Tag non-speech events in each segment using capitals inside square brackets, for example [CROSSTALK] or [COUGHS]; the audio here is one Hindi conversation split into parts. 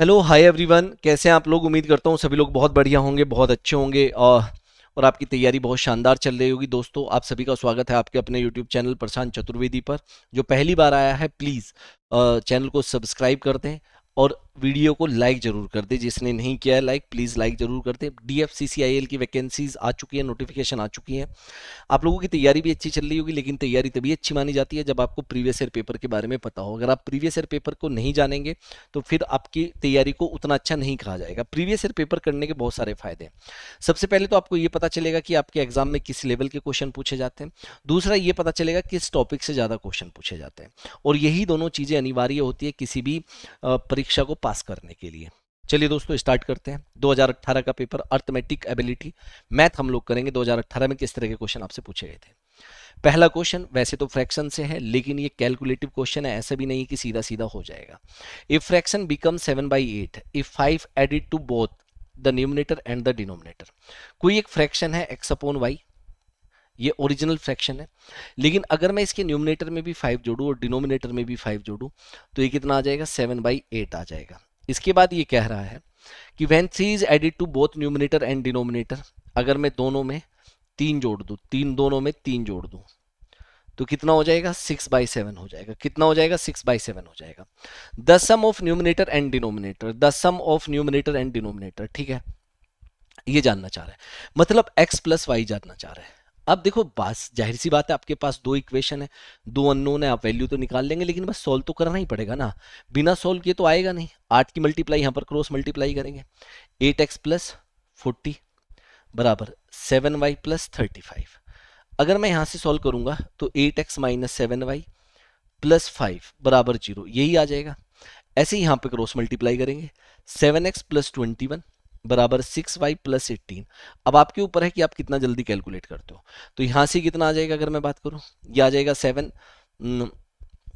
हेलो हाय एवरीवन कैसे हैं आप लोग उम्मीद करता हूँ सभी लोग बहुत बढ़िया होंगे बहुत अच्छे होंगे और और आपकी तैयारी बहुत शानदार चल रही होगी दोस्तों आप सभी का स्वागत है आपके अपने यूट्यूब चैनल प्रशांत चतुर्वेदी पर जो पहली बार आया है प्लीज़ चैनल को सब्सक्राइब कर दें और वीडियो को लाइक जरूर कर दे जिसने नहीं किया है लाइक प्लीज़ लाइक जरूर कर दे D F C C I L की वैकेंसीज आ चुकी है नोटिफिकेशन आ चुकी है आप लोगों की तैयारी भी अच्छी चल रही होगी लेकिन तैयारी तभी अच्छी मानी जाती है जब आपको प्रीवियस ईयर पेपर के बारे में पता हो अगर आप प्रीवियस ईयर पेपर को नहीं जानेंगे तो फिर आपकी तैयारी को उतना अच्छा नहीं कहा जाएगा प्रीवियस ईयर पेपर करने के बहुत सारे फायदे हैं सबसे पहले तो आपको ये पता चलेगा कि आपके एग्जाम में किस लेवल के क्वेश्चन पूछे जाते हैं दूसरा ये पता चलेगा किस टॉपिक से ज़्यादा क्वेश्चन पूछे जाते हैं और यही दोनों चीज़ें अनिवार्य होती है किसी भी परीक्षा को पास करने के लिए चलिए दोस्तों स्टार्ट करते हैं 2018 का पेपर अर्थमेटिक एबिलिटी मैथ हम लोग करेंगे 2018 में किस तरह के क्वेश्चन आपसे पूछे गए थे पहला क्वेश्चन वैसे तो फ्रैक्शन से है लेकिन ये कैलकुलेटिव क्वेश्चन है ऐसा भी नहीं कि सीधा सीधा हो जाएगा if fraction become seven by eight if five added to both the numerator and the denominator कोई एक फ्रैक्शन है एक्स अपॉन वाई ये ओरिजिनल फ्रैक्शन है लेकिन अगर मैं इसके न्यूमिनेटर में भी फाइव जोड़ू और डिनोमिनेटर में भी फाइव जोड़ू तो ये कितना आ जाएगा सेवन बाई एट आ जाएगा इसके बाद ये कह रहा है कि one three is added to both numerator and denominator अगर मैं दोनों में तीन जोड़ दू तीन दोनों में तीन जोड़ दू तो कितना हो जाएगा सिक्स बाई सेवन हो जाएगा कितना हो जाएगा सिक्स बाई सेवन हो जाएगा the sum of numerator and denominator the sum of numerator and denominator ठीक है ये जानना चाह रहे हैं मतलब एक्स प्लस वाई जानना चाह रहे हैं अब देखो बस जाहिर सी बात है आपके पास दो इक्वेशन है दो अननोन है आप वैल्यू तो निकाल लेंगे लेकिन बस सॉल्व तो करना ही पड़ेगा ना बिना सॉल्व किए तो आएगा नहीं आठ की मल्टीप्लाई यहां पर क्रॉस मल्टीप्लाई करेंगे एट एक्स प्लस फोर्टी बराबर seven y plus thirty five अगर मैं यहां से सॉल्व करूंगा तो eight x minus seven y plus five बराबर जीरो यही आ जाएगा ऐसे ही यहाँ पर क्रॉस मल्टीप्लाई करेंगे seven x plus twenty one बराबर सिक्स वाई प्लस एट्टीन अब आपके ऊपर है कि आप कितना जल्दी कैलकुलेट करते हो तो यहाँ से कितना आ जाएगा अगर मैं बात करूँ ये आ जाएगा सेवन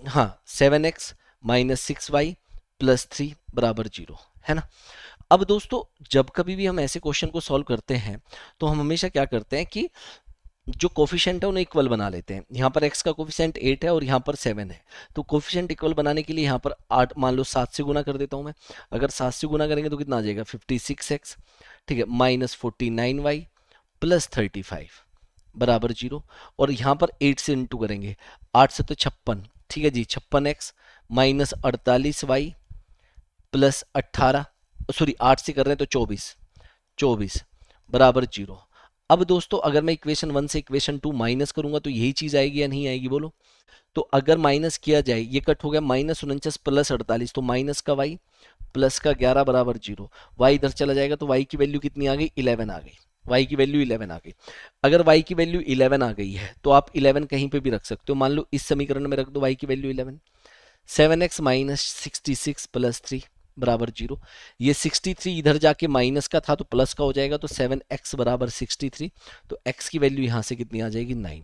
हाँ seven x minus six y plus three बराबर जीरो है ना अब दोस्तों जब कभी भी हम ऐसे क्वेश्चन को सॉल्व करते हैं तो हम हमेशा क्या करते हैं कि जो कोफिशेंट है उन्हें इक्वल बना लेते हैं यहाँ पर एक्स का कोफिशेंट एट है और यहाँ पर सेवन है तो कोफिशेंट इक्वल बनाने के लिए यहाँ पर आठ मान लो सात से गुना कर देता हूँ मैं अगर सात से गुना करेंगे तो कितना आ जाएगा फिफ्टी सिक्स एक्स ठीक है minus forty nine y plus thirty five बराबर जीरो और यहाँ पर एट से इंटू करेंगे आठ से तो छप्पन ठीक है जी छप्पन एक्स माइनस अड़तालीस वाई प्लस अट्ठारह सॉरी आठ से कर रहे हैं तो चौबीस चौबीस बराबर जीरो अब दोस्तों अगर मैं इक्वेशन वन से इक्वेशन टू माइनस करूंगा तो यही चीज आएगी या नहीं आएगी बोलो तो अगर माइनस किया जाए ये कट हो गया माइनस उनचास प्लस अड़तालीस तो माइनस का वाई प्लस का ग्यारह बराबर जीरो वाई इधर चला जाएगा तो वाई की वैल्यू कितनी आ गई इलेवन आ गई वाई की वैल्यू इलेवन आ गई अगर वाई की वैल्यू इलेवन आ गई है तो आप इलेवन कहीं पर भी रख सकते हो मान लो इस समीकरण में रख दो वाई की value eleven seven x minus sixty six plus three बराबर जीरो ये 63 इधर जाके माइनस का था तो प्लस का हो जाएगा तो 7x बराबर थ्री तो x की वैल्यू यहाँ से कितनी आ जाएगी 9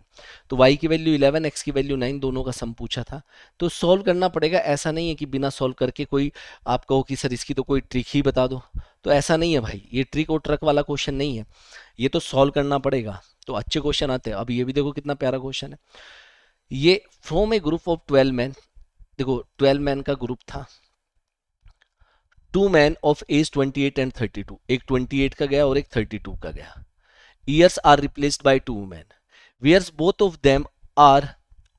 तो y की वैल्यू 11 x की वैल्यू 9 दोनों का सम पूछा था तो सॉल्व करना पड़ेगा ऐसा नहीं है कि बिना सॉल्व करके कोई आप कहो कि सर इसकी तो कोई ट्रिक ही बता दो तो ऐसा नहीं है भाई ये ट्रिक और ट्रक वाला क्वेश्चन नहीं है ये तो सॉल्व करना पड़ेगा तो अच्छे क्वेश्चन आते हैं अब ये भी देखो कितना प्यारा क्वेश्चन है ये from a group of twelve man देखो ट्वेल्व मैन का ग्रुप था two man of age 28 and 32 एक 28 का गया और एक 32 का गया years are replaced by two man where's both of them are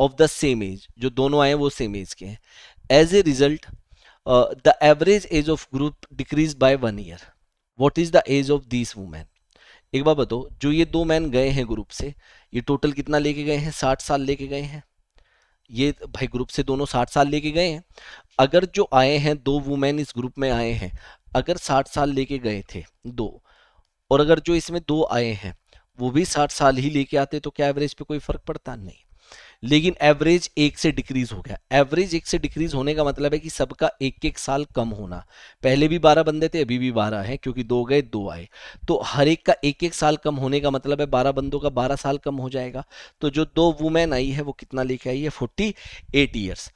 of the same age जो दोनों आए वो सेम एज के हैं as a result the average age of group decrease by one year what is the age of this women एक बार बताओ जो ये दो मैन गए हैं ग्रुप से ये टोटल कितना लेके गए हैं साठ साल लेके गए हैं ये भाई ग्रुप से दोनों साठ साल लेके गए हैं अगर जो आए हैं दो वुमेन इस ग्रुप में आए हैं अगर साठ साल लेके गए थे दो और अगर जो इसमें दो आए हैं वो भी साठ साल ही लेके आते तो क्या एवरेज पे कोई फर्क पड़ता नहीं लेकिन एवरेज एक से डिक्रीज हो गया एवरेज एक से डिक्रीज होने का मतलब है कि सबका एक एक साल कम होना पहले भी बारह बंदे थे अभी भी बारह हैं क्योंकि दो गए दो आए तो हर एक का एक एक साल कम होने का मतलब है बारह बंदों का बारह साल कम हो जाएगा तो जो दो वुमेन आई है वो कितना लेके आई है फोर्टी एट ईयर्स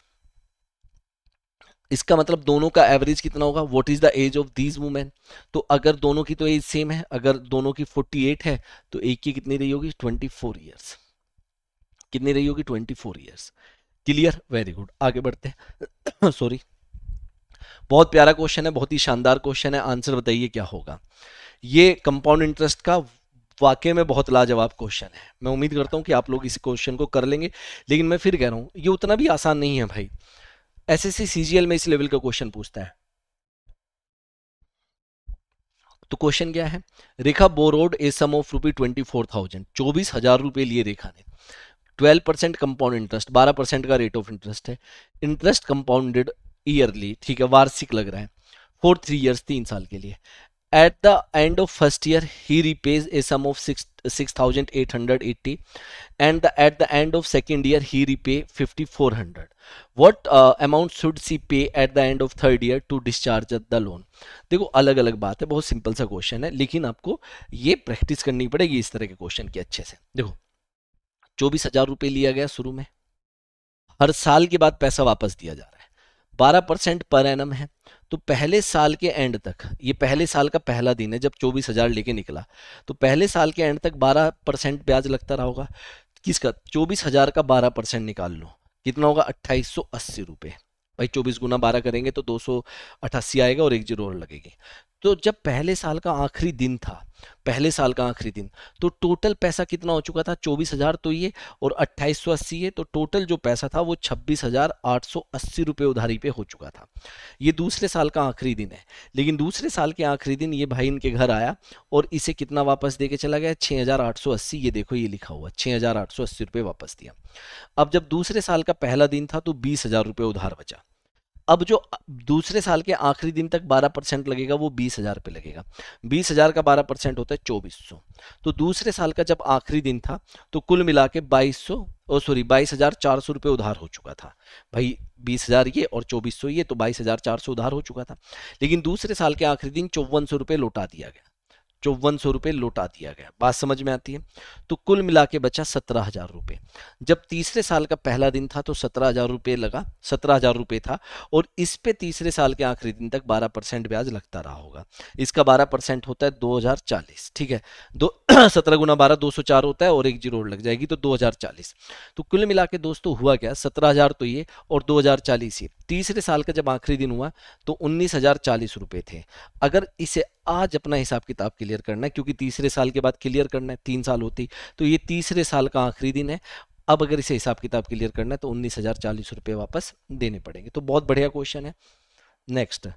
इसका मतलब दोनों का एवरेज कितना होगा what is the age of these women तो अगर दोनों की तो एज सेम है अगर दोनों की 48 है तो एक की कितनी रही होगी 24 फोर ईयर्स कितनी रही होगी twenty four years clear very good आगे बढ़ते हैं सॉरी [COUGHS] बहुत प्यारा क्वेश्चन है बहुत ही शानदार क्वेश्चन है आंसर बताइए क्या होगा ये कंपाउंड इंटरेस्ट का वाकई में बहुत लाजवाब क्वेश्चन है मैं उम्मीद करता हूँ कि आप लोग इस क्वेश्चन को कर लेंगे लेकिन मैं फिर कह रहा हूँ ये उतना भी आसान नहीं है भाई एस एस में इस लेवल का क्वेश्चन पूछता है तो क्वेश्चन क्या है Rekha borrowed a sum of rupee twenty four thousand चौबीस हजार रुपए लिए रेखा ने ट्वेल्व परसेंट कंपाउंड इंटरेस्ट बारह परसेंट का रेट ऑफ इंटरेस्ट है इंटरेस्ट कंपाउंडेड ईयरली ठीक है वार्षिक लग रहा है फोर थ्री ईयर्स तीन साल के लिए at the end of first year he repays a sum of six six thousand eight hundred eighty and the at the end of second year he repay fifty four hundred what amount should she pay at the end of third year to discharge the loan देखो अलग अलग बात है बहुत सिंपल सा क्वेश्चन है लेकिन आपको ये प्रैक्टिस करनी पड़ेगी इस तरह के क्वेश्चन की अच्छे से देखो चौबीस हजार रुपए लिया गया शुरू में हर साल के बाद पैसा वापस दिया जा रहा है बारह परसेंट पर एन है तो पहले साल के एंड तक ये पहले साल का पहला दिन है जब चौबीस हजार लेके निकला तो पहले साल के एंड तक बारह परसेंट ब्याज लगता रहा होगा किसका चौबीस हजार का बारह परसेंट निकाल लो कितना होगा अट्ठाईस सौ अस्सी रुपये भाई चौबीस गुना बारह करेंगे तो दो सौ अठासी आएगा और एक जीरो और लगेगी तो जब पहले साल का आखिरी दिन था पहले साल का आखिरी दिन तो टोटल पैसा कितना हो चुका था चौबीस हज़ार तो ये और अट्ठाईस सौ अस्सी है तो टोटल जो पैसा था वो छब्बीस हज़ार आठ सौ अस्सी रुपये उधारी पे हो चुका था ये दूसरे साल का आखिरी दिन है लेकिन दूसरे साल के आखिरी दिन ये भाई इनके घर आया और इसे कितना वापस दे के चला गया छः हज़ार आठ सौ अस्सी ये देखो ये लिखा हुआ छः हज़ार आठ सौ अस्सी रुपये वापस दिया अब जब दूसरे साल का पहला दिन था तो बीस हज़ार रुपये उधार बचा अब जो दूसरे साल के आखिरी दिन तक 12 परसेंट लगेगा वो बीस हजार पे लगेगा बीस हजार का 12 परसेंट होता है चौबीस सौ तो दूसरे साल का जब आखिरी दिन था तो कुल मिला के बाईस सौ सॉरी बाईस हजार चार सौ रुपये उधार हो चुका था भाई बीस हजार ये और चौबीस सौ ये तो बाईस हजार चार सौ उधार हो चुका था लेकिन दूसरे साल के आखिरी दिन चौवन सौ रुपये लौटा दिया गया चौवन सौ रुपये लौटा दिया गया बात समझ में आती है तो कुल मिला के बचा सत्रह हजार रुपये जब तीसरे साल का पहला दिन था तो सत्रह हजार रुपये लगा सत्रह हजार रुपये था और इस पे तीसरे साल के आखिरी दिन तक बारह परसेंट ब्याज लगता रहा होगा इसका बारह परसेंट होता है दो हजार चालीस ठीक है दो [CLEARS THROAT] सत्रह गुना बारह दो सौ चार होता है और एक जीरो लग जाएगी तो दो हजार चालीस तो कुल मिला के दोस्तों हुआ क्या सत्रह हजार तो ये और दो हजार चालीस ये तीसरे साल का जब आखिरी दिन हुआ तो उन्नीस हजार चालीस रुपये थे अगर इसे आज अपना हिसाब किताब क्लियर करना है क्योंकि तीसरे साल के बाद क्लियर करना है तीन साल होती तो ये तीसरे साल का आखिरी दिन है अब अगर इसे हिसाब किताब क्लियर करना है तो उन्नीस हजार चालीस रुपये वापस देने पड़ेंगे तो बहुत बढ़िया क्वेश्चन है नेक्स्ट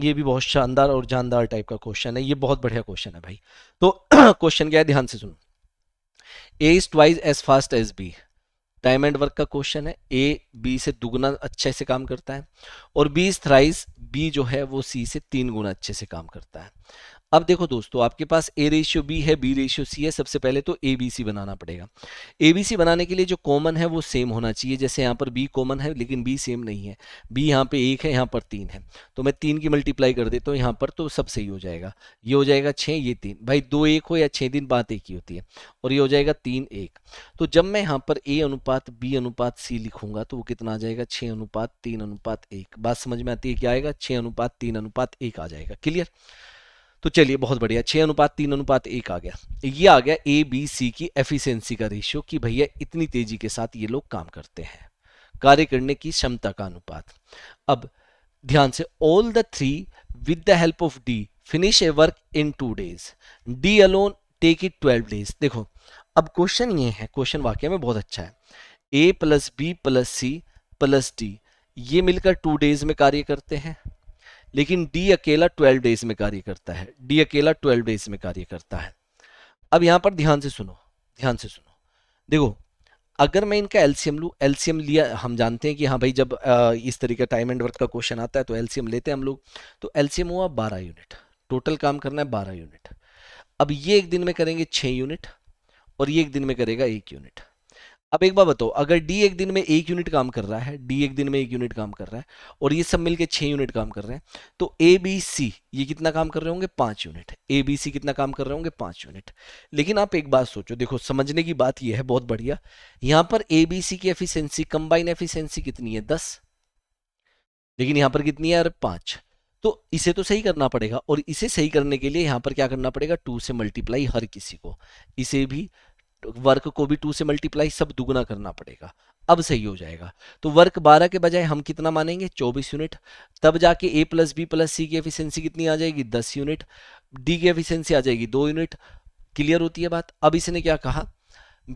ये भी बहुत शानदार और जानदार टाइप का क्वेश्चन है ये बहुत बढ़िया क्वेश्चन है भाई तो क्वेश्चन [CLEARS THROAT] क्या है ध्यान से सुनो A is twice as fast as B time and work का क्वेश्चन है ए बी से दुगना अच्छे से काम करता है और बी थ्राइस बी जो है वो सी से तीन गुना अच्छे से काम करता है अब देखो दोस्तों आपके पास ए रेशियो बी है बी रेशियो सी है सबसे पहले तो ए बी सी बनाना पड़ेगा ए बी सी बनाने के लिए जो कॉमन है वो सेम होना चाहिए जैसे यहाँ पर बी कॉमन है लेकिन बी सेम नहीं है बी यहाँ पे एक है यहाँ पर तीन है तो मैं तीन की मल्टीप्लाई कर देता हूँ यहाँ पर तो सब सही हो जाएगा ये हो जाएगा छः ये तीन भाई दो एक हो या छः दिन बात एक ही होती है और ये हो जाएगा तीन एक तो जब मैं यहाँ पर ए अनुपात बी अनुपात सी लिखूंगा तो वो कितना आ जाएगा छः अनुपात तीन अनुपात एक बात समझ में आती है क्या आएगा छः अनुपात तीन अनुपात एक आ जाएगा क्लियर तो चलिए बहुत बढ़िया छः अनुपात तीन अनुपात एक आ गया ये आ गया ए बी सी की एफिशिएंसी का रेशियो कि भैया इतनी तेजी के साथ ये लोग काम करते हैं कार्य करने की क्षमता का अनुपात अब ध्यान से all the three with the help of D finish a work in two days D alone take it twelve days देखो अब क्वेश्चन ये है क्वेश्चन वाक्य में बहुत अच्छा है A plus B plus C plus D ये मिलकर टू डेज में कार्य करते हैं लेकिन डी अकेला 12 डेज में कार्य करता है डी अकेला 12 डेज में कार्य करता है अब यहाँ पर ध्यान से सुनो ध्यान से सुनो देखो अगर मैं इनका एलसीएम लूँ एलसीएम लिया हम जानते हैं कि हाँ भाई जब आ, इस तरीके टाइम एंड वर्क का क्वेश्चन आता है तो एलसीएम लेते हैं हम लोग तो एलसीएम हुआ बारह यूनिट टोटल काम करना है बारह यूनिट अब ये एक दिन में करेंगे छः यूनिट और ये एक दिन में करेगा एक यूनिट अब एक बार बताओ अगर डी एक दिन में एक यूनिट काम कर रहा है डी एक दिन में एक यूनिट काम कर रहा है और ये सब मिलके छह यूनिट काम कर रहे हैं तो ए बी सी ये कितना काम कर रहे होंगे पांच यूनिट ए बी सी कितना काम कर रहे होंगे पांच यूनिट लेकिन आप एक बात सोचो देखो समझने की बात ये है बहुत बढ़िया यहाँ पर ए बी सी की एफिशियंसी कंबाइन एफिशियंसी कितनी है दस लेकिन यहाँ पर कितनी है अरे पांच तो इसे तो सही करना पड़ेगा और इसे सही करने के लिए यहाँ पर क्या करना पड़ेगा टू से मल्टीप्लाई हर किसी को इसे भी वर्क को भी टू से मल्टीप्लाई सब दुगुना करना पड़ेगा अब सही हो जाएगा तो वर्क 12 के बजाय हम कितना मानेंगे 24 यूनिट तब जाके A plus B plus C की एफिशिएंसी कितनी आ जाएगी 10 यूनिट डी की एफिशिएंसी आ जाएगी दो यूनिट क्लियर होती है बात अब इसने क्या कहा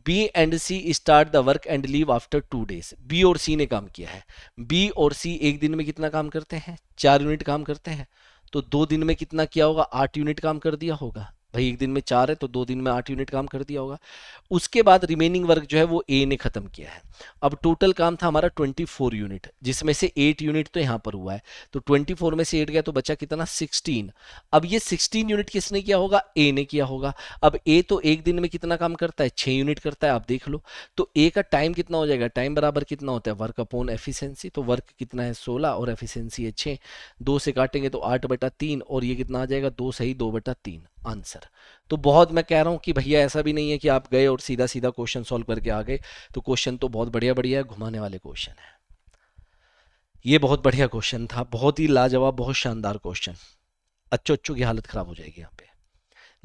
B and C start the work and leave after two days B और सी ने काम किया है बी और सी एक दिन में कितना काम करते हैं चार यूनिट काम करते हैं तो दो दिन में कितना किया होगा आठ यूनिट काम कर दिया होगा भाई एक दिन में चार है तो दो दिन में आठ यूनिट काम कर दिया होगा उसके बाद रिमेनिंग वर्क जो है वो ए ने खत्म किया है अब टोटल काम था हमारा 24 यूनिट जिसमें से एट यूनिट तो यहाँ पर हुआ है तो 24 में से एट गया तो बचा कितना 16 अब ये 16 यूनिट किसने किया होगा ए ने किया होगा अब ए तो एक दिन में कितना काम करता है छः यूनिट करता है आप देख लो तो ए का टाइम कितना हो जाएगा टाइम बराबर कितना होता है वर्क अपॉन एफिशियंसी तो वर्क कितना है सोलह और एफिशियंसी है छः दो से काटेंगे तो आठ बटा तीन और ये कितना आ जाएगा दो सही दो बटा तीन आंसर तो बहुत मैं कह रहा हूँ कि भैया ऐसा भी नहीं है कि आप गए और सीधा सीधा क्वेश्चन सॉल्व करके आ गए तो क्वेश्चन तो बहुत बढ़िया बढ़िया है घुमाने वाले क्वेश्चन है ये बहुत बढ़िया क्वेश्चन था बहुत ही लाजवाब बहुत शानदार क्वेश्चन अच्छो अच्छो की हालत खराब हो जाएगी यहाँ पे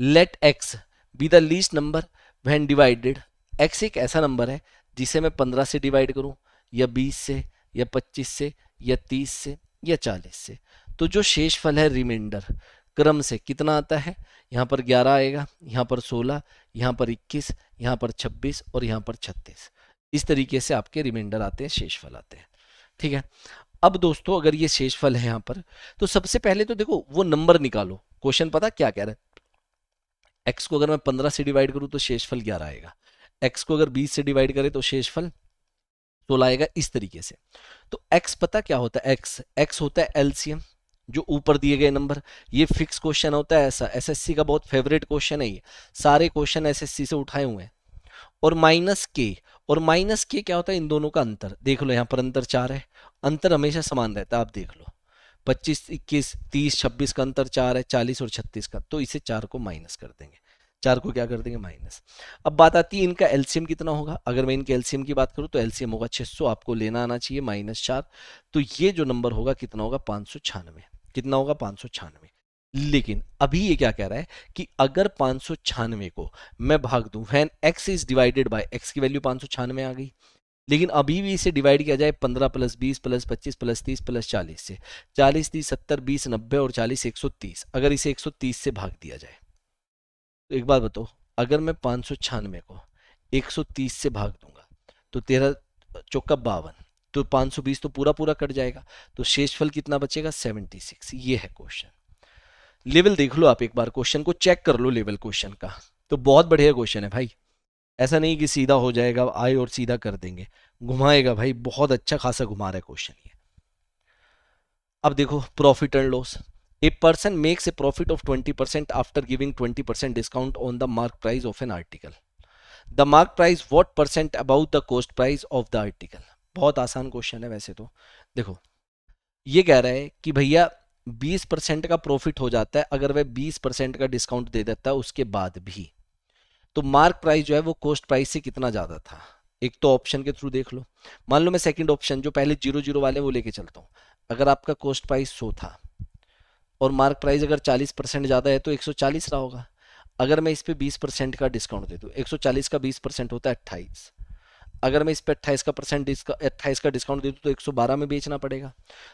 let x be the least number one divided x एक ऐसा नंबर है जिसे मैं पंद्रह से डिवाइड करूँ या बीस से या पच्चीस से या तीस से या चालीस से तो जो शेष फल है रिमाइंडर क्रम से कितना आता है यहाँ पर 11 आएगा यहाँ पर 16 यहाँ पर 21 यहाँ पर 26 और यहाँ पर 36 इस तरीके से आपके रिमाइंडर आते हैं शेषफल आते हैं ठीक है अब दोस्तों अगर ये शेषफल है यहाँ पर तो सबसे पहले तो देखो वो नंबर निकालो क्वेश्चन पता क्या कह रहा है एक्स को अगर मैं पंद्रह से डिवाइड करूँ तो शेषफल ग्यारह आएगा एक्स को अगर बीस से डिवाइड करें तो शेषफल सोलह आएगा इस तरीके से तो एक्स पता क्या होता है एक्स एक्स होता है एल्सियम जो ऊपर दिए गए नंबर ये फिक्स क्वेश्चन होता है ऐसा एसएससी का बहुत फेवरेट क्वेश्चन है ये सारे क्वेश्चन एसएससी से उठाए हुए हैं और माइनस के और माइनस के क्या होता है इन दोनों का अंतर देख लो यहाँ पर अंतर चार है अंतर हमेशा समान रहता है आप देख लो पच्चीस इक्कीस तीस छब्बीस का अंतर चार है चालीस और छत्तीस का तो इसे चार को माइनस कर देंगे चार को क्या कर देंगे माइनस अब बात आती है इनका एलसीएम कितना होगा अगर मैं इनके एलसीएम की बात करूं तो एलसीएम होगा 600 आपको लेना आना चाहिए माइनस चार तो ये जो नंबर होगा कितना होगा पाँच सौ छियानवे कितना होगा पाँच लेकिन अभी ये क्या कह रहा है कि अगर पाँच को मैं भाग दूं one x is divided by x की वैल्यू पाँच सौ आ गई लेकिन अभी भी इसे डिवाइड किया जाए 15 प्लस बीस प्लस पच्चीस प्लस तीस प्लस चालीस से 40 30 70 20 90 और 40 130 अगर इसे 130 से भाग दिया जाए तो एक बात बताओ अगर मैं पाँच को 130 से भाग दूंगा तो तेरह चौका बावन तो 520 तो पूरा पूरा कट जाएगा तो शेषफल कितना बचेगा 76 ये है क्वेश्चन लेवल देख लो आप एक बार क्वेश्चन को चेक कर लो लेवल क्वेश्चन का तो बहुत बढ़िया क्वेश्चन है भाई ऐसा नहीं कि सीधा हो जाएगा आए और सीधा कर देंगे घुमाएगा भाई बहुत अच्छा खासा घुमा रहा है क्वेश्चन ये अब देखो profit and loss A person makes a profit of 20% after giving 20% discount on the mark price of an article the mark price what percent about the cost price of the article बहुत आसान क्वेश्चन है वैसे तो देखो ये कह रहा है कि भैया 20 परसेंट का प्रॉफिट हो जाता है अगर वह 20 परसेंट का डिस्काउंट दे देता है उसके बाद भी तो मार्क प्राइस जो है वो कॉस्ट प्राइस से कितना ज़्यादा था एक तो ऑप्शन के थ्रू देख लो मान लो मैं सेकंड ऑप्शन जो पहले जीरो जीरो वाले वो लेके चलता हूँ अगर आपका कॉस्ट प्राइस सो था और मार्क प्राइस अगर 40 परसेंट ज़्यादा है तो 140 रहा होगा अगर मैं इस पर 20 परसेंट का डिस्काउंट दे दूँ 140 का 20 परसेंट होता है अट्ठाईस अगर मैं इस पर अट्ठाईस का परसेंट अट्ठाईस का डिस्काउंट दे दूँ तो 112 में बेचना पड़ेगा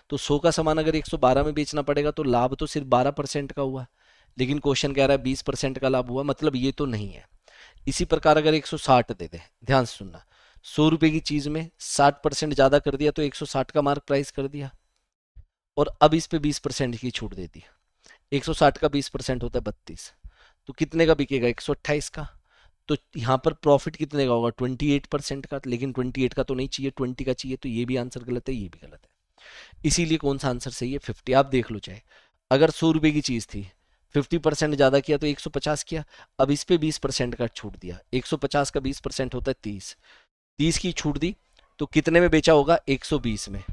तो 100 का सामान अगर 112 में बेचना पड़ेगा तो लाभ तो सिर्फ 12 परसेंट का हुआ लेकिन क्वेश्चन कह रहा है 20 परसेंट का लाभ हुआ मतलब ये तो नहीं है इसी प्रकार अगर 160 दे दें ध्यान से सुनना सौ रुपये की चीज़ में साठ परसेंट ज़्यादा कर दिया तो एक सौ साठ का मार्क प्राइस कर दिया और अब इस पर बीस परसेंट की छूट दे दी एक सौ साठ का बीस परसेंट होता है बत्तीस तो कितने का बिकेगा एक सौ अट्ठाईस का तो यहाँ पर प्रॉफिट कितने का होगा 28 परसेंट का लेकिन 28 का तो नहीं चाहिए 20 का चाहिए तो ये भी आंसर गलत है ये भी गलत है इसीलिए कौन सा आंसर सही है 50 आप देख लो चाहे अगर सौ रुपये की चीज़ थी 50 परसेंट ज़्यादा किया तो 150 किया अब इस पर 20 परसेंट का छूट दिया 150 का 20 परसेंट होता है तीस तीस की छूट दी तो कितने में बेचा होगा बीस में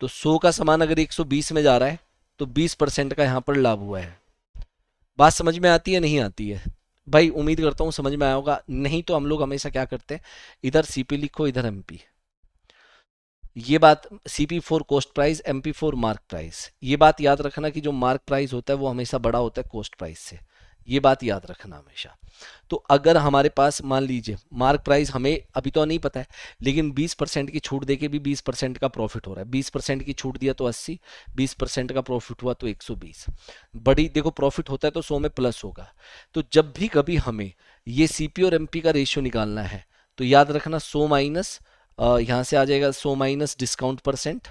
तो सौ का सामान अगर बीस में जा रहा है तो बीस परसेंट का यहाँ पर लाभ हुआ है बात समझ में आती है नहीं आती है भाई उम्मीद करता हूँ समझ में आया होगा नहीं तो हम लोग हमेशा क्या करते हैं इधर सीपी लिखो इधर एमपी ये बात CP for cost price MP for mark price ये बात याद रखना कि जो मार्क प्राइस होता है वो हमेशा बड़ा होता है कोस्ट प्राइस से ये बात याद रखना हमेशा तो अगर हमारे पास मान लीजिए मार्क प्राइस हमें अभी तो नहीं पता है लेकिन 20 परसेंट की छूट देके भी 20 परसेंट का प्रॉफिट हो रहा है 20 परसेंट की छूट दिया तो 80 20 परसेंट का प्रॉफिट हुआ तो 120 बड़ी देखो प्रॉफिट होता है तो 100 में प्लस होगा तो जब भी कभी हमें ये सी और एम का रेशियो निकालना है तो याद रखना सो माइनस यहाँ से आ जाएगा सो माइनस डिस्काउंट परसेंट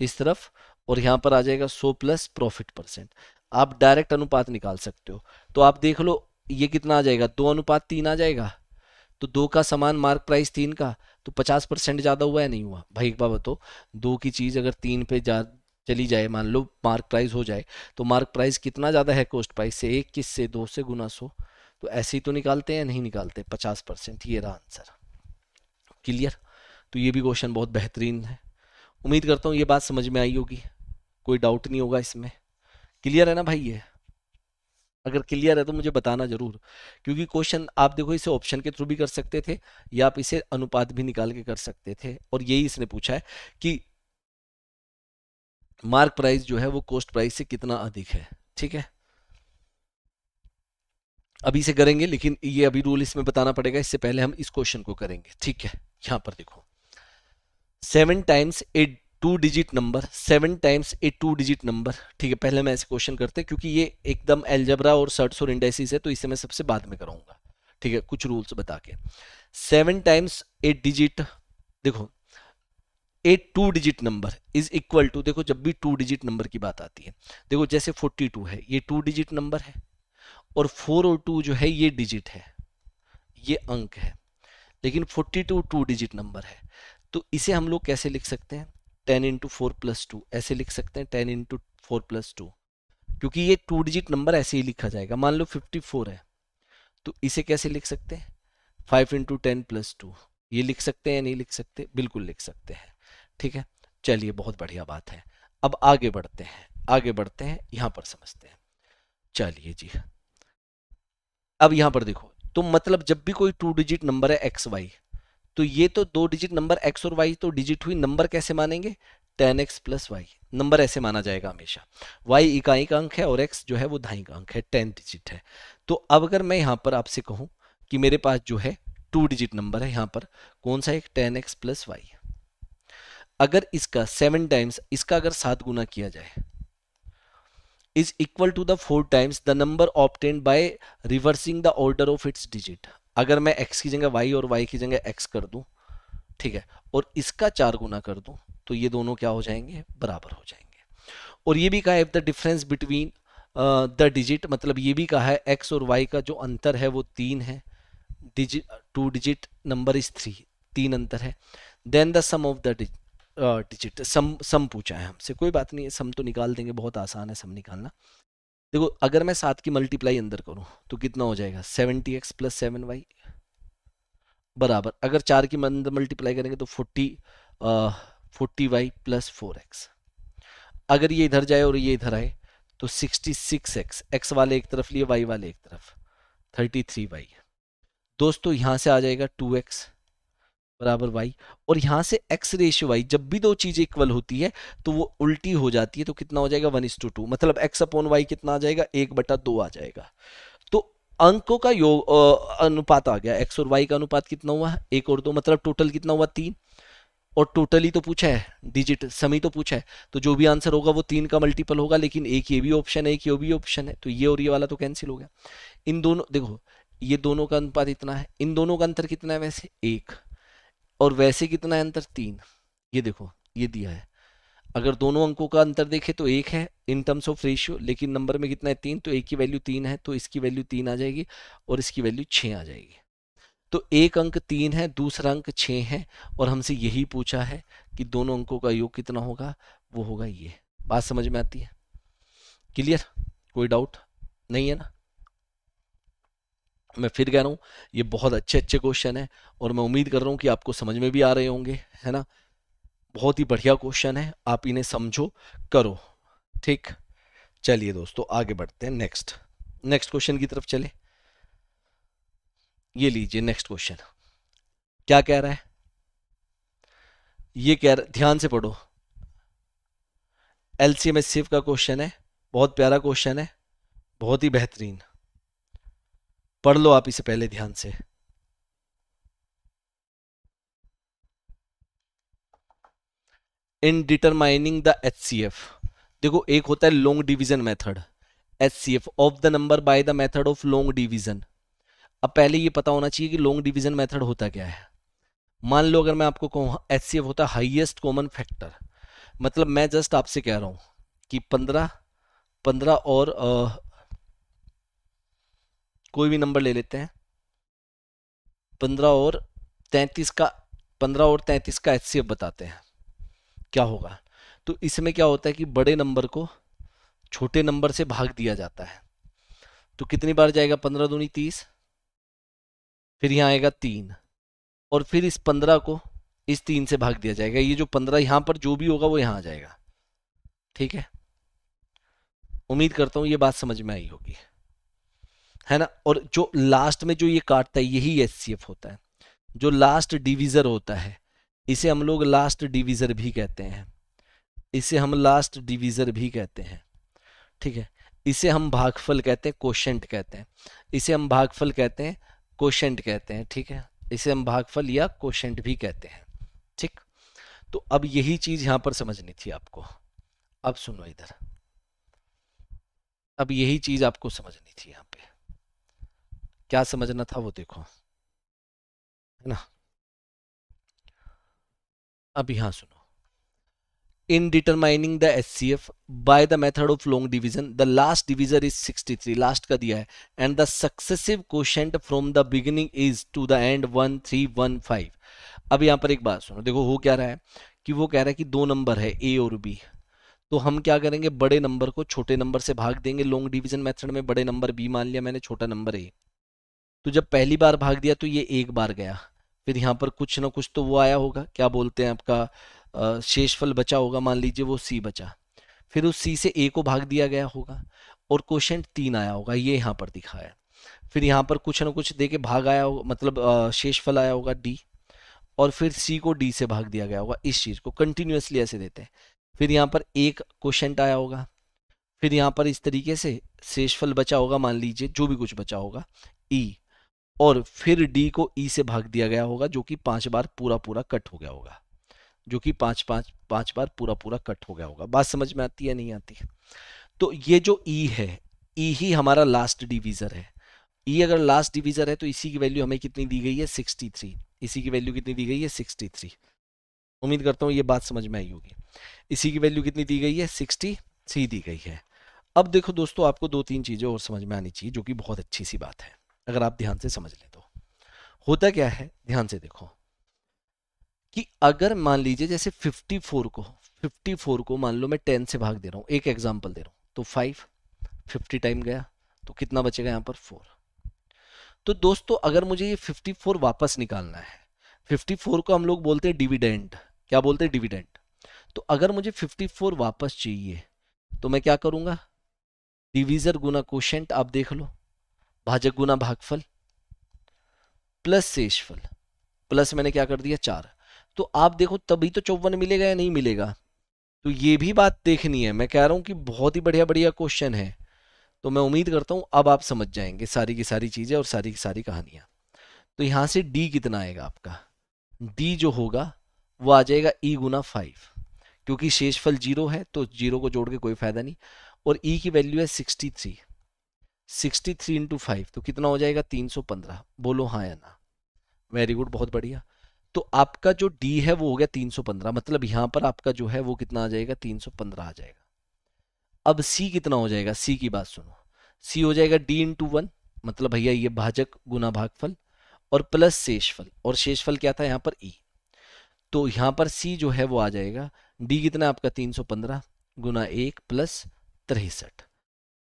इस तरफ और यहाँ पर आ जाएगा सो प्लस प्रॉफिट परसेंट आप डायरेक्ट अनुपात निकाल सकते हो तो आप देख लो ये कितना आ जाएगा दो अनुपात तीन आ जाएगा तो दो का समान मार्क प्राइस तीन का तो पचास परसेंट ज़्यादा हुआ या नहीं हुआ भाई एक बात बताओ दो की चीज़ अगर तीन पे जा चली जाए मान लो मार्क प्राइस हो जाए तो मार्क प्राइस कितना ज़्यादा है कोस्ट प्राइस से एक किस से दो से गुना सो तो ऐसे ही तो निकालते हैं नहीं निकालते पचास परसेंट ये रहा आंसर क्लियर तो ये भी क्वेश्चन बहुत बेहतरीन है उम्मीद करता हूँ ये बात समझ में आई होगी कोई डाउट नहीं होगा इसमें क्लियर है ना भाई ये अगर क्लियर है तो मुझे बताना जरूर क्योंकि क्वेश्चन आप देखो इसे ऑप्शन के थ्रू भी कर सकते थे या आप इसे अनुपात भी निकाल के कर सकते थे और यही इसने पूछा है कि मार्क प्राइस जो है वो कॉस्ट प्राइस से कितना अधिक है ठीक है अभी से करेंगे लेकिन ये अभी रूल इसमें बताना पड़ेगा इससे पहले हम इस क्वेश्चन को करेंगे ठीक है यहां पर देखो seven times eight two digit number seven times a two digit number ठीक है पहले मैं ऐसे क्वेश्चन करते हैं क्योंकि ये एकदम एल्जबरा और सर्ट्स और इंडेसिस है तो इसे मैं सबसे बाद में कराऊंगा ठीक है कुछ रूल्स बता के सेवन टाइम्स ए डिजिट देखो a two digit number is equal to देखो जब भी टू डिजिट नंबर की बात आती है देखो जैसे फोर्टी टू है ये टू डिजिट नंबर है और फोर और टू जो है ये डिजिट है ये अंक है लेकिन forty two two digit number है तो इसे हम लोग कैसे लिख सकते हैं ten into four plus two ऐसे लिख सकते हैं ten into four plus two क्योंकि ये टू डिजिट नंबर ऐसे ही लिखा जाएगा मान लो फिफ्टी फोर है तो इसे कैसे लिख सकते हैं five into ten plus two ये लिख सकते हैं या नहीं लिख सकते बिल्कुल लिख सकते हैं ठीक है चलिए बहुत बढ़िया बात है अब आगे बढ़ते हैं आगे बढ़ते हैं यहाँ पर समझते हैं चलिए जी अब यहाँ पर देखो तो मतलब जब भी कोई टू डिजिट नंबर है एक्स वाई तो ये तो दो डिजिट नंबर एक्स और वाई तो डिजिट हुई नंबर कैसे मानेंगे ten X plus Y number ऐसे माना जाएगा हमेशा वाई इकाई का अंक है और एक्स जो है वो ढाई का अंक है टेन डिजिट है तो अब अगर मैं यहाँ पर आपसे कहूँ कि मेरे पास जो है टू डिजिट नंबर है यहाँ पर कौन सा एक टेन एक्स प्लस वाई अगर इसका सेवन टाइम्स इसका अगर सात गुना किया जाए is equal to the four times the number obtain by reversing the order of its digit अगर मैं एक्स की जगह वाई और वाई की जगह एक्स कर दूँ ठीक है और इसका चार गुना कर दूँ तो ये दोनों क्या हो जाएंगे बराबर हो जाएंगे और ये भी कहा if the difference between the digit मतलब ये भी कहा है एक्स और वाई का जो अंतर है वो तीन है digit two digit number is three तीन अंतर है then the sum of the digit sum sum पूछा है हमसे कोई बात नहीं है सम तो निकाल देंगे बहुत आसान है सम निकालना देखो अगर मैं सात की मल्टीप्लाई अंदर करूं तो कितना हो जाएगा seventy x plus seven y बराबर अगर चार की अंदर मल्टीप्लाई करेंगे तो forty forty y plus four x अगर ये इधर जाए और ये इधर आए तो सिक्सटी सिक्स एक्स एक्स वाले एक तरफ लिए वाई वाले एक तरफ थर्टी थ्री वाई दोस्तों यहां से आ जाएगा टू एक्स बराबर वाई और यहाँ से एक्स रेशियो वाई जब भी दो चीज़ें इक्वल होती है तो वो उल्टी हो जाती है तो कितना हो जाएगा वन इस टू टू मतलब एक्स अपॉन वाई कितना आ जाएगा एक बटा दो आ जाएगा तो अंकों का योग अनुपात आ गया एक्स और वाई का अनुपात कितना हुआ एक और दो मतलब टोटल कितना हुआ तीन और टोटली तो पूछा है डिजिट समी तो पूछा है तो जो भी आंसर होगा वो तीन का मल्टीपल होगा लेकिन एक ये भी ऑप्शन है एक ये भी ऑप्शन है तो ये और ये वाला तो कैंसिल हो गया इन दोनों देखो ये दोनों का अनुपात इतना है इन दोनों का अंतर कितना है वैसे एक और वैसे कितना है अंतर तीन ये देखो ये दिया है अगर दोनों अंकों का अंतर देखे तो एक है इन टर्म्स ऑफ रेशियो लेकिन नंबर में कितना है तीन तो एक की वैल्यू तीन है तो इसकी वैल्यू तीन आ जाएगी और इसकी वैल्यू छः आ जाएगी तो एक अंक तीन है दूसरा अंक छः है और हमसे यही पूछा है कि दोनों अंकों का योग कितना होगा वो होगा ये बात समझ में आती है क्लियर कोई डाउट नहीं है ना मैं फिर कह रहा हूँ ये बहुत अच्छे अच्छे क्वेश्चन हैं और मैं उम्मीद कर रहा हूँ कि आपको समझ में भी आ रहे होंगे है ना बहुत ही बढ़िया क्वेश्चन है आप इन्हें समझो करो ठीक चलिए दोस्तों आगे बढ़ते हैं नेक्स्ट नेक्स्ट क्वेश्चन की तरफ चले ये लीजिए नेक्स्ट क्वेश्चन क्या कह रहा है ये कह रहा ध्यान से पढ़ो एल सी एम एस का क्वेश्चन है बहुत प्यारा क्वेश्चन है बहुत ही बेहतरीन पढ़ लो आप इसे पहले ध्यान से in determining the H C F देखो एक होता है long division method H C F of the number by the method of long division अब पहले ये पता होना चाहिए कि लॉन्ग डिविजन मैथड होता क्या है मान लो अगर मैं आपको कहूँ एच सी एफ होता है हाइएस्ट कॉमन फैक्टर मतलब मैं जस्ट आपसे कह रहा हूँ कि पंद्रह पंद्रह और कोई भी नंबर ले लेते हैं पंद्रह और तैंतीस का पंद्रह और तैंतीस का एच बताते हैं क्या होगा तो इसमें क्या होता है कि बड़े नंबर को छोटे नंबर से भाग दिया जाता है तो कितनी बार जाएगा पंद्रह दूनी तीस फिर यहाँ आएगा तीन और फिर इस पंद्रह को इस तीन से भाग दिया जाएगा ये जो पंद्रह यहाँ पर जो भी होगा वो यहाँ आ जाएगा ठीक है उम्मीद करता हूँ ये बात समझ में आई होगी है ना और जो लास्ट में जो ये काटता है यही एस होता है जो लास्ट डिवीज़र होता है इसे हम लोग लास्ट डिवीज़र भी कहते हैं इसे हम लास्ट डिवीज़र भी कहते हैं ठीक है इसे हम भागफल कहते हैं कोशेंट कहते हैं इसे हम भागफल कहते हैं कोशेंट कहते हैं ठीक है इसे हम भागफल या कोशेंट भी कहते हैं ठीक तो अब यही चीज़ यहाँ पर समझनी थी आपको अब सुनो इधर अब यही चीज़ आपको समझनी थी यहाँ क्या समझना था वो देखो है ना अब यहां सुनो in determining the S C F by the method of long division the last division is 63 last का दिया है and the successive question from the beginning is to the end one three one five अब यहां पर एक बात सुनो देखो हो क्या रहा है कि वो कह रहा है कि दो नंबर है ए और बी तो हम क्या करेंगे बड़े नंबर को छोटे नंबर से भाग देंगे लॉन्ग डिवीजन मेथड में बड़े नंबर बी मान लिया मैंने छोटा नंबर ए तो जब पहली बार भाग दिया तो ये एक बार गया फिर यहाँ पर कुछ ना कुछ तो वो आया होगा क्या बोलते हैं आपका शेषफल बचा होगा मान लीजिए वो सी बचा फिर उस सी से ए को भाग दिया गया होगा और क्वेश्चन तीन आया होगा ये यहाँ पर दिखाया फिर यहाँ पर कुछ ना कुछ दे के भाग आया होगा मतलब शेषफल आया होगा डी और फिर सी को डी से भाग दिया गया होगा इस चीज़ को कंटिन्यूसली ऐसे देते हैं फिर यहाँ पर एक क्वेश्चन आया होगा फिर यहाँ पर इस तरीके से शेषफल बचा होगा मान लीजिए जो भी कुछ बचा होगा ई e। और फिर डी को ई e से भाग दिया गया होगा जो कि पांच बार पूरा पूरा कट हो गया होगा जो कि पांच पांच पांच बार पूरा पूरा कट हो गया होगा बात समझ में आती है नहीं आती है तो ये जो ई e है ई e ही हमारा लास्ट डिवीजर है ई e अगर लास्ट डिवीजर है तो इसी की वैल्यू हमें कितनी दी गई है सिक्सटी इसी की वैल्यू कितनी दी गई है सिक्सटी उम्मीद करता हूँ ये बात समझ में आई होगी इसी की वैल्यू कितनी दी गई है सी दी गई है अब देखो दोस्तों आपको दो तीन चीज़ें और समझ में आनी चाहिए जो कि बहुत अच्छी सी बात है अगर आप ध्यान से समझ लें तो होता क्या है ध्यान से देखो कि अगर मान लीजिए जैसे 54 को 54 को मान लो मैं 10 से भाग दे रहा हूँ एक एग्जांपल दे रहा हूँ तो 5 50 टाइम गया तो कितना बचेगा यहाँ पर 4 तो दोस्तों अगर मुझे ये 54 वापस निकालना है 54 को हम लोग बोलते हैं डिविडेंड क्या बोलते हैं डिविडेंड तो अगर मुझे 54 वापस चाहिए तो मैं क्या करूँगा डिविजर गुना क्वेश्चन आप देख लो भाजक गुना भागफल प्लस शेषफल प्लस मैंने क्या कर दिया चार तो आप देखो तभी तो चौवन मिलेगा या नहीं मिलेगा तो ये भी बात देखनी है मैं कह रहा हूं कि बहुत ही बढ़िया बढ़िया क्वेश्चन है तो मैं उम्मीद करता हूं अब आप समझ जाएंगे सारी की सारी चीज़ें और सारी की सारी कहानियां तो यहां से डी कितना आएगा आपका डी जो होगा वो आ जाएगा ई e गुना फाइव क्योंकि शेषफल जीरो है तो जीरो को जोड़ के कोई फायदा नहीं और ई e की वैल्यू है sixty three sixty three into five तो कितना हो जाएगा तीन सौ पंद्रह बोलो हाँ या ना वेरी गुड बहुत बढ़िया तो आपका जो डी है वो हो गया तीन सौ पंद्रह मतलब यहां पर आपका जो है वो कितना आ जाएगा तीन सौ पंद्रह आ जाएगा अब सी कितना हो जाएगा सी की बात सुनो सी हो जाएगा डी इंटू वन मतलब भैया ये भाजक गुना भागफल और प्लस शेषफल और शेषफल क्या था यहाँ पर ई e। तो यहाँ पर सी जो है वो आ जाएगा डी कितना आपका तीन सौ पंद्रह गुना एक प्लस तिरसठ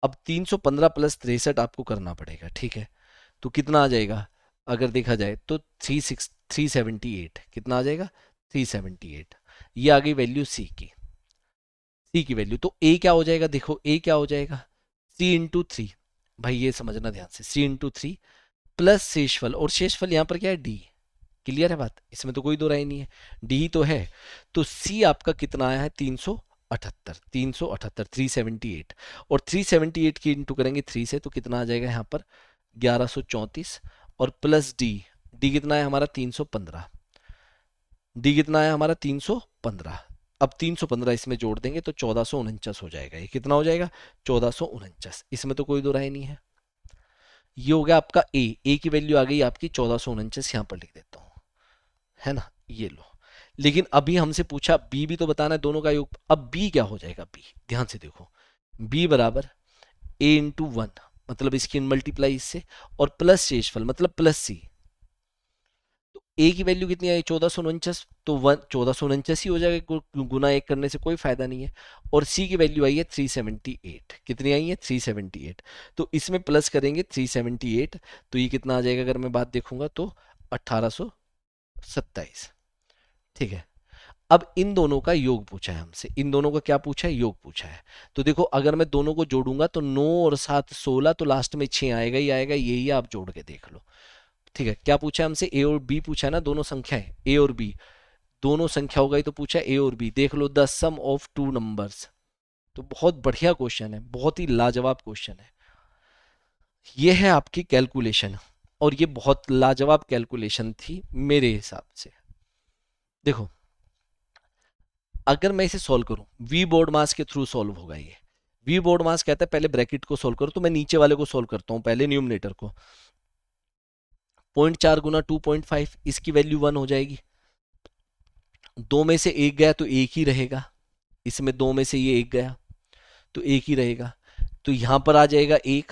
अब 315 प्लस तिरसठ आपको करना पड़ेगा ठीक है तो कितना आ जाएगा अगर देखा जाए तो three six three seventy eight कितना आ जाएगा थ्री सेवेंटी एट ये आ गई वैल्यू सी की सी की वैल्यू तो ए क्या हो जाएगा देखो ए क्या हो जाएगा सी इंटू थ्री भाई ये समझना ध्यान से सी इंटू थ्री प्लस शेषफल और शेषफल यहाँ पर क्या है डी क्लियर है बात इसमें तो कोई दो राय नहीं है डी तो है तो सी आपका कितना आया है तीन सौ अठहत्तर तीन सौ अठहत्तर थ्री सेवेंटी एट और थ्री सेवेंटी एट की इंटू करेंगे थ्री से तो कितना आ जाएगा यहाँ पर ग्यारह सौ चौंतीस और प्लस डी डी कितना है हमारा तीन सौ पंद्रह डी कितना है हमारा तीन सौ पंद्रह अब तीन सौ पंद्रह इसमें जोड़ देंगे तो चौदह सौ उनचास हो जाएगा ये कितना हो जाएगा चौदह सौ उनचास इसमें तो कोई दो राय नहीं है ये हो गया आपका ए ए की वैल्यू आ गई आपकी चौदह सौ उनचास यहाँ पर लिख देता हूँ है ना ये लो लेकिन अभी हमसे पूछा बी भी तो बताना है दोनों का योग अब बी क्या हो जाएगा बी ध्यान से देखो बी बराबर ए इंटू वन मतलब इसकी मल्टीप्लाई इससे और प्लस शेषफल मतलब प्लस सी तो ए की वैल्यू कितनी आई चौदह सौ उनचास तो वन चौदह सौ उनचास ही हो जाएगा गुना एक करने से कोई फायदा नहीं है और सी की वैल्यू आई है थ्री सेवेंटी एट कितनी आई है थ्री सेवेंटी एट तो इसमें प्लस करेंगे थ्री सेवेंटी एट तो ये कितना आ जाएगा अगर मैं बात देखूंगा तो अट्ठारह सौ सत्ताईस ठीक है अब इन दोनों का योग पूछा है हमसे इन दोनों का क्या पूछा है योग पूछा है तो देखो अगर मैं दोनों को जोड़ूंगा तो नौ और सात सोलह तो लास्ट में छह आएगा ही आएगा यही आप जोड़ के देख लो ठीक है क्या पूछा है हमसे ए और बी पूछा है ना दोनों संख्याएं ए और बी दोनों संख्या हो गई तो पूछा ए और बी देख लो the sum of two numbers तो बहुत बढ़िया क्वेश्चन है बहुत ही लाजवाब क्वेश्चन है ये है आपकी कैलकुलेशन और ये बहुत लाजवाब कैलकुलेशन थी मेरे हिसाब से देखो अगर मैं इसे सोल्व करूं वी बोर्ड मास के थ्रू सोल्व होगा ये वी बोर्ड मास कहता है पहले ब्रैकेट को सोल्व करो तो मैं नीचे वाले को सोल्व करता हूं पहले न्यूमिनेटर को पॉइंट चार गुना टू पॉइंट फाइव इसकी वैल्यू वन हो जाएगी दो में से एक गया तो एक ही रहेगा इसमें दो में से ये एक गया तो एक ही रहेगा तो यहां पर आ जाएगा एक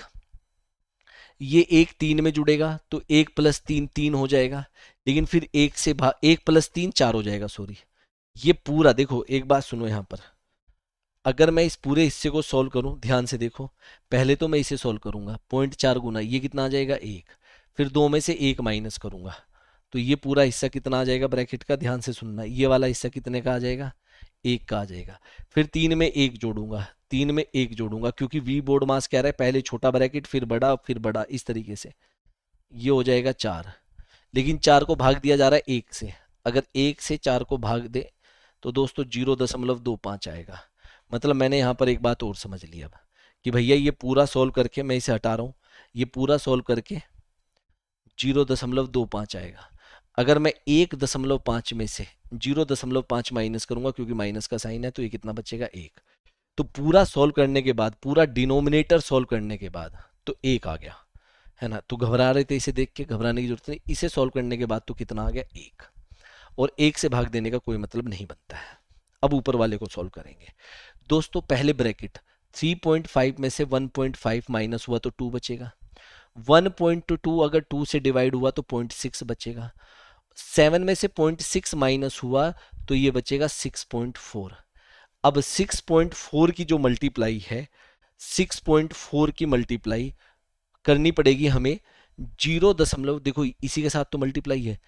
ये एक तीन में जुड़ेगा तो एक प्लस तीन तीन हो जाएगा लेकिन फिर एक से भाग एक प्लस तीन चार हो जाएगा सॉरी ये पूरा देखो एक बात सुनो यहाँ पर अगर मैं इस पूरे हिस्से को सॉल्व करूँ ध्यान से देखो पहले तो मैं इसे सॉल्व करूंगा पॉइंट चार गुना ये कितना आ जाएगा एक फिर दो में से एक माइनस करूंगा तो ये पूरा हिस्सा कितना आ जाएगा ब्रैकेट का ध्यान से सुनना ये वाला हिस्सा कितने का आ जाएगा एक का आ जाएगा फिर तीन में एक जोड़ूंगा तीन में एक जोड़ूंगा क्योंकि वी बोर्ड मास कह रहा है पहले छोटा ब्रैकेट फिर बड़ा फिर बड़ा इस तरीके से ये हो जाएगा चार लेकिन चार को भाग दिया जा रहा है एक से अगर एक से चार को भाग दे तो दोस्तों जीरो दशमलव दो पाँच आएगा मतलब मैंने यहाँ पर एक बात और समझ ली अब कि भैया ये पूरा सॉल्व करके मैं इसे हटा रहा हूँ ये पूरा सॉल्व करके जीरो दशमलव दो पाँच आएगा अगर मैं एक दशमलव पाँच में से जीरो दशमलव पाँच माइनस करूँगा क्योंकि माइनस का साइन है तो ये कितना बचेगा एक तो पूरा सॉल्व करने के बाद पूरा डिनोमिनेटर सॉल्व करने के बाद तो एक आ गया है ना तो घबरा रहे थे इसे देख के घबराने की जरूरत नहीं इसे सॉल्व करने के बाद तो कितना आ गया एक और एक से भाग देने का कोई मतलब नहीं बनता है अब ऊपर वाले को सॉल्व करेंगे दोस्तों पहले ब्रैकेट 3.5 में से 1.5 माइनस हुआ तो 2 बचेगा 1.2 अगर 2 से डिवाइड हुआ तो 0.6 बचेगा 7 में से 0.6 माइनस हुआ तो ये बचेगा 6.4 अब 6.4 की जो मल्टीप्लाई है 6.4 की मल्टीप्लाई करनी पड़ेगी हमें जीरो दशमलव देखो इसी के साथ तो मल्टीप्लाई है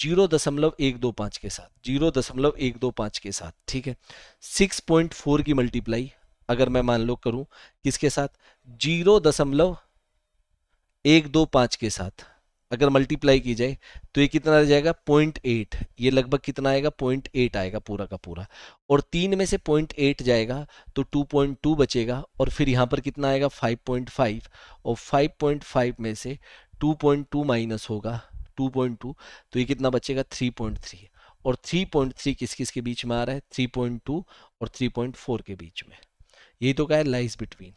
जीरो दशमलव एक दो पाँच के साथ जीरो दशमलव एक दो पाँच के साथ ठीक है सिक्स पॉइंट फोर की मल्टीप्लाई अगर मैं मान लो करूं किसके साथ जीरो दशमलव एक दो पाँच के साथ अगर मल्टीप्लाई की जाए तो ये कितना रह जाएगा पॉइंट एट ये लगभग कितना आएगा पॉइंट एट आएगा पूरा का पूरा और तीन में से पॉइंट एट जाएगा तो टू पॉइंट टू बचेगा और फिर यहाँ पर कितना आएगा फाइव पॉइंट फाइव और फाइव पॉइंट फाइव में से टू पॉइंट टू माइनस होगा टू पॉइंट टू तो ये कितना बचेगा थ्री पॉइंट थ्री और थ्री पॉइंट थ्री किस किस के बीच में आ रहा है थ्री पॉइंट टू और थ्री पॉइंट फोर के बीच में यही तो क्या है लाइज बिटवीन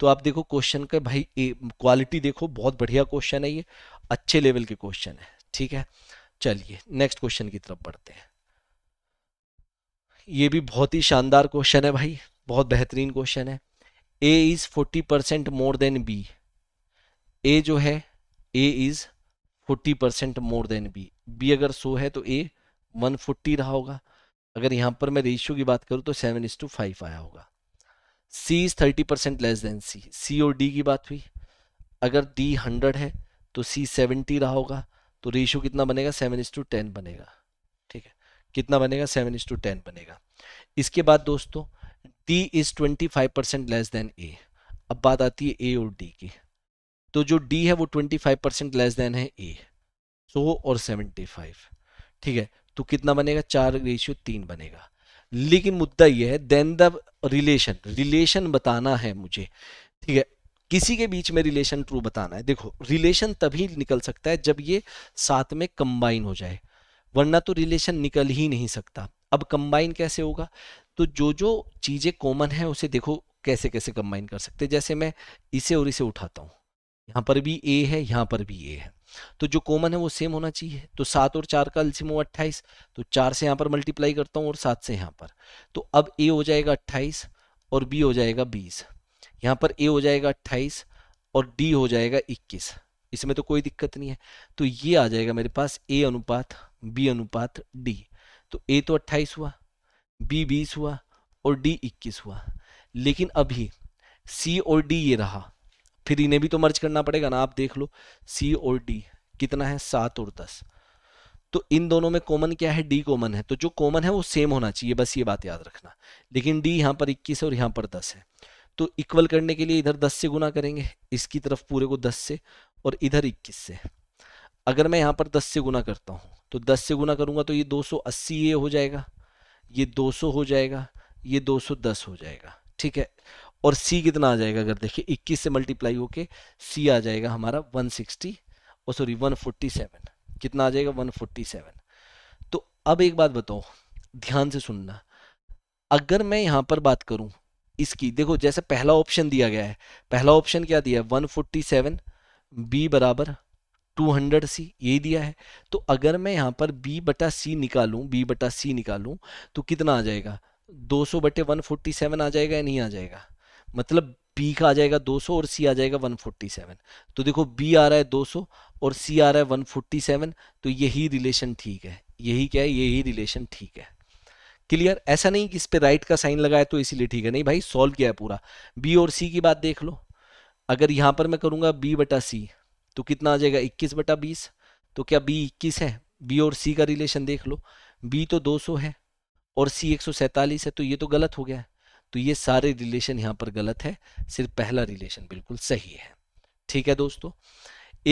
तो आप देखो क्वेश्चन का भाई क्वालिटी देखो बहुत बढ़िया क्वेश्चन है ये अच्छे लेवल के क्वेश्चन है ठीक है चलिए नेक्स्ट क्वेश्चन की तरफ बढ़ते हैं ये भी बहुत ही शानदार क्वेश्चन है भाई बहुत बेहतरीन क्वेश्चन है A is forty percent more than B A जो है A is forty percent more than B B अगर सो है तो ए वन फोर्टी रहा होगा अगर यहां पर मैं रेशियो की बात करूँ तो सेवन इज टू फाइव आया होगा C is thirty percent less than C C और डी की बात हुई अगर डी हंड्रेड है तो सी सेवेंटी रहा होगा तो रेशियो कितना बनेगा सेवन इज टू टेन बनेगा ठीक है कितना बनेगा सेवन इज टू टेन बनेगा इसके बाद दोस्तों D is twenty five percent less than A अब बात आती है ए और डी की तो जो डी है वो twenty five percent less than है ए सो और सेवेंटी फाइव ठीक है तो कितना बनेगा चार रेशियो तीन बनेगा लेकिन मुद्दा यह है देन द रिलेशन रिलेशन बताना है मुझे ठीक है किसी के बीच में रिलेशन ट्रू बताना है देखो रिलेशन तभी निकल सकता है जब ये साथ में कंबाइन हो जाए वरना तो रिलेशन निकल ही नहीं सकता अब कंबाइन कैसे होगा तो जो जो चीज़ें कॉमन है उसे देखो कैसे कैसे कंबाइन कर सकते जैसे मैं इसे और इसे उठाता हूं यहाँ पर भी ए है यहाँ पर भी ए है तो जो कॉमन है वो सेम होना चाहिए तो सात और चार का अल्सिम हुआ अट्ठाईस तो चार से यहाँ पर मल्टीप्लाई करता हूँ और सात से यहाँ पर तो अब ए हो जाएगा अट्ठाईस और बी हो जाएगा बीस यहाँ पर ए हो जाएगा अट्ठाईस और डी हो जाएगा इक्कीस इसमें तो कोई दिक्कत नहीं है तो ये आ जाएगा मेरे पास ए अनुपात बी अनुपात डी तो ए तो अट्ठाईस हुआ बी बीस हुआ और डी इक्कीस हुआ लेकिन अभी सी और डी ये रहा फिर इन्हें भी तो मर्ज करना पड़ेगा ना आप देख लो सी और डी कितना है सात और दस तो इन दोनों में कॉमन क्या है डी कॉमन है तो जो कॉमन है वो सेम होना चाहिए बस ये बात याद रखना लेकिन डी यहाँ पर इक्कीस और यहाँ पर दस है तो इक्वल करने के लिए इधर दस से गुना करेंगे इसकी तरफ पूरे को दस से और इधर इक्कीस से अगर मैं यहाँ पर दस से गुना करता हूँ तो दस से गुना करूँगा तो ये दो सौ अस्सी ये हो जाएगा ये दो सौ हो जाएगा ये दो सौ दस हो जाएगा ठीक है और सी कितना आ जाएगा अगर देखिए 21 से मल्टीप्लाई होके सी आ जाएगा हमारा 160 और सॉरी वन कितना आ जाएगा 147 तो अब एक बात बताओ ध्यान से सुनना अगर मैं यहाँ पर बात करूँ इसकी देखो जैसे पहला ऑप्शन दिया गया है पहला ऑप्शन क्या दिया है 147 बी बराबर 200 सी यही दिया है तो अगर मैं यहाँ पर बी बटा सी निकालू बी बटा सी निकालू तो कितना आ जाएगा 200 बटे वन आ जाएगा या नहीं आ जाएगा मतलब बी का आ जाएगा 200 और सी आ जाएगा 147 तो देखो बी आ रहा है 200 और सी आ रहा है 147 तो यही रिलेशन ठीक है यही क्या है यही रिलेशन ठीक है क्लियर ऐसा नहीं कि इस पर राइट का साइन लगाया तो इसीलिए ठीक है नहीं भाई सॉल्व किया है पूरा बी और सी की बात देख लो अगर यहाँ पर मैं करूँगा बी बटा सी तो कितना आ जाएगा इक्कीस बटा बीस तो क्या बी इक्कीस है बी और सी का रिलेशन देख लो बी तो 200 है और सी एक है तो ये तो गलत हो गया है तो ये सारे रिलेशन यहाँ पर गलत है सिर्फ पहला रिलेशन बिल्कुल सही है ठीक है दोस्तों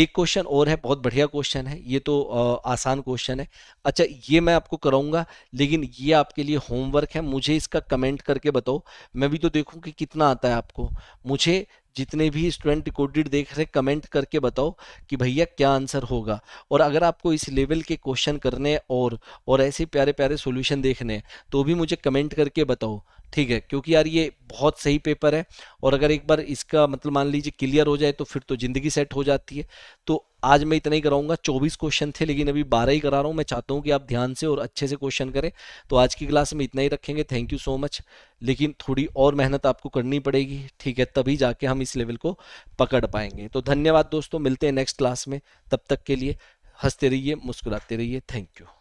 एक क्वेश्चन और है बहुत बढ़िया क्वेश्चन है ये तो आ, आसान क्वेश्चन है अच्छा ये मैं आपको कराऊंगा लेकिन ये आपके लिए होमवर्क है मुझे इसका कमेंट करके बताओ मैं भी तो देखूं कि कितना आता है आपको मुझे जितने भी स्टूडेंट रिकॉर्डेड देख रहे कमेंट करके बताओ कि भैया क्या आंसर होगा और अगर आपको इस लेवल के क्वेश्चन करने और और ऐसे प्यारे प्यारे सॉल्यूशन देखने तो भी मुझे कमेंट करके बताओ ठीक है क्योंकि यार ये बहुत सही पेपर है और अगर एक बार इसका मतलब मान लीजिए क्लियर हो जाए तो फिर तो ज़िंदगी सेट हो जाती है तो आज मैं इतना ही कराऊंगा 24 क्वेश्चन थे लेकिन अभी 12 ही करा रहा हूँ मैं चाहता हूँ कि आप ध्यान से और अच्छे से क्वेश्चन करें तो आज की क्लास में इतना ही रखेंगे थैंक यू सो मच लेकिन थोड़ी और मेहनत आपको करनी पड़ेगी ठीक है तभी जाके हम इस लेवल को पकड़ पाएंगे तो धन्यवाद दोस्तों मिलते हैं नेक्स्ट क्लास में तब तक के लिए हंसते रहिए मुस्कुराते रहिए थैंक यू